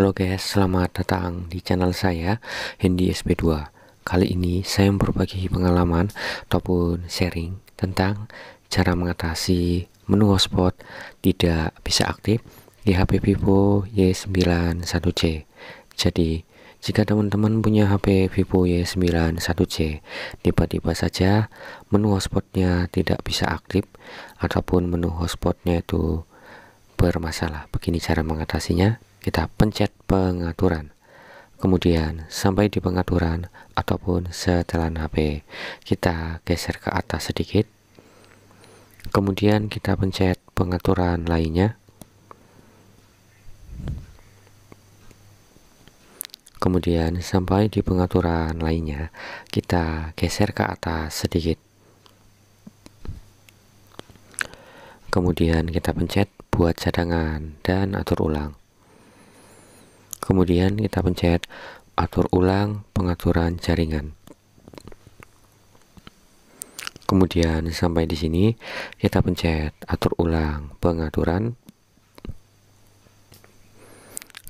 Halo guys, selamat datang di channel saya Hendy SP2 Kali ini saya berbagi pengalaman ataupun sharing tentang cara mengatasi menu hotspot tidak bisa aktif di HP Vivo Y91C Jadi, jika teman-teman punya HP Vivo Y91C tiba-tiba saja menu hotspotnya tidak bisa aktif ataupun menu hotspotnya itu bermasalah begini cara mengatasinya kita pencet pengaturan. Kemudian sampai di pengaturan ataupun setelan HP, kita geser ke atas sedikit. Kemudian kita pencet pengaturan lainnya. Kemudian sampai di pengaturan lainnya, kita geser ke atas sedikit. Kemudian kita pencet buat cadangan dan atur ulang. Kemudian kita pencet atur ulang pengaturan jaringan. Kemudian sampai di sini kita pencet atur ulang pengaturan.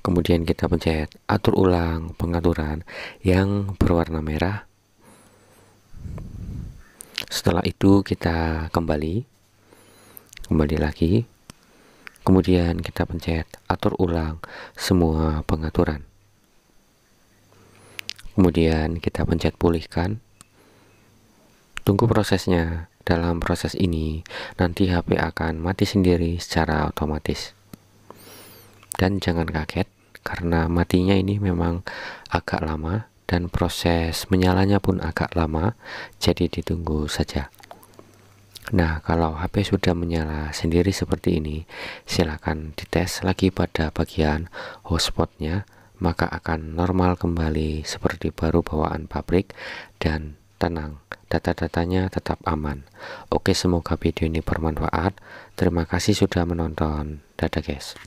Kemudian kita pencet atur ulang pengaturan yang berwarna merah. Setelah itu kita kembali kembali lagi Kemudian kita pencet atur ulang semua pengaturan. Kemudian kita pencet pulihkan. Tunggu prosesnya. Dalam proses ini, nanti HP akan mati sendiri secara otomatis. Dan jangan kaget, karena matinya ini memang agak lama dan proses menyalanya pun agak lama, jadi ditunggu saja. Nah, kalau HP sudah menyala sendiri seperti ini, silakan dites lagi pada bagian hotspotnya, maka akan normal kembali seperti baru bawaan pabrik dan tenang, data-datanya tetap aman. Oke, semoga video ini bermanfaat. Terima kasih sudah menonton. Dadah guys.